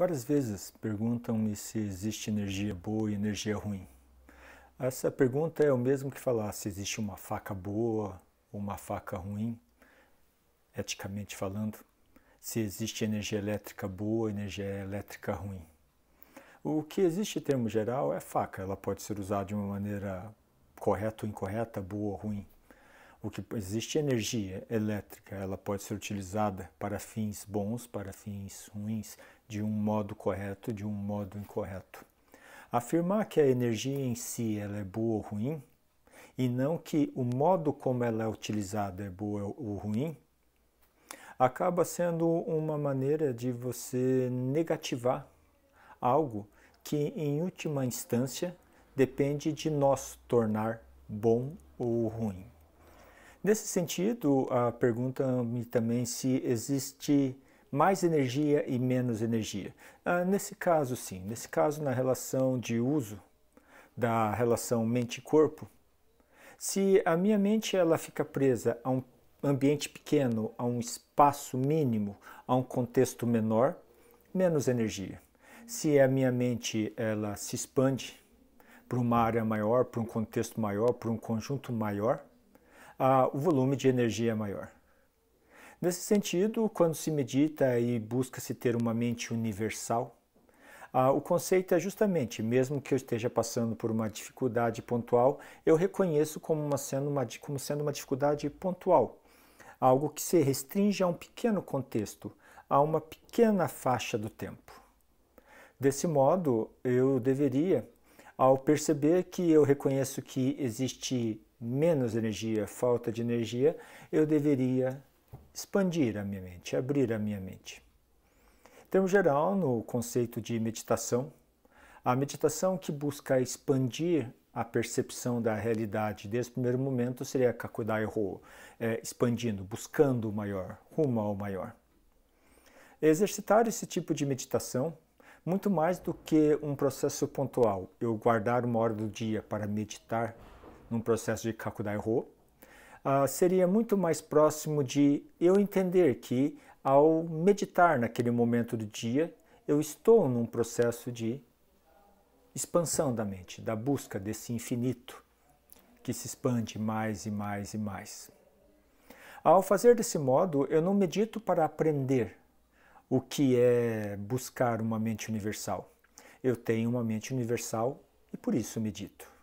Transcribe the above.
Várias vezes perguntam-me se existe energia boa e energia ruim. Essa pergunta é o mesmo que falar se existe uma faca boa ou uma faca ruim, eticamente falando, se existe energia elétrica boa, energia elétrica ruim. O que existe em termo geral é faca, ela pode ser usada de uma maneira correta ou incorreta, boa ou ruim o que existe é energia elétrica, ela pode ser utilizada para fins bons, para fins ruins, de um modo correto, de um modo incorreto. Afirmar que a energia em si ela é boa ou ruim, e não que o modo como ela é utilizada é boa ou ruim, acaba sendo uma maneira de você negativar algo que, em última instância, depende de nós tornar bom ou ruim. Nesse sentido, a pergunta-me também se existe mais energia e menos energia. Ah, nesse caso, sim. Nesse caso, na relação de uso da relação mente-corpo, se a minha mente ela fica presa a um ambiente pequeno, a um espaço mínimo, a um contexto menor, menos energia. Se a minha mente ela se expande para uma área maior, para um contexto maior, para um conjunto maior, ah, o volume de energia é maior. Nesse sentido, quando se medita e busca-se ter uma mente universal, ah, o conceito é justamente, mesmo que eu esteja passando por uma dificuldade pontual, eu reconheço como, uma, sendo, uma, como sendo uma dificuldade pontual, algo que se restringe a um pequeno contexto, a uma pequena faixa do tempo. Desse modo, eu deveria, ao perceber que eu reconheço que existe menos energia, falta de energia, eu deveria expandir a minha mente, abrir a minha mente. Então, em termo geral, no conceito de meditação, a meditação que busca expandir a percepção da realidade desde o primeiro momento seria Kakudai Ho, é, expandindo, buscando o maior, rumo ao maior. Exercitar esse tipo de meditação, muito mais do que um processo pontual, eu guardar uma hora do dia para meditar num processo de kakudaiho, uh, ah, seria muito mais próximo de eu entender que ao meditar naquele momento do dia, eu estou num processo de expansão da mente, da busca desse infinito que se expande mais e mais e mais. Ao fazer desse modo, eu não medito para aprender o que é buscar uma mente universal. Eu tenho uma mente universal e por isso medito.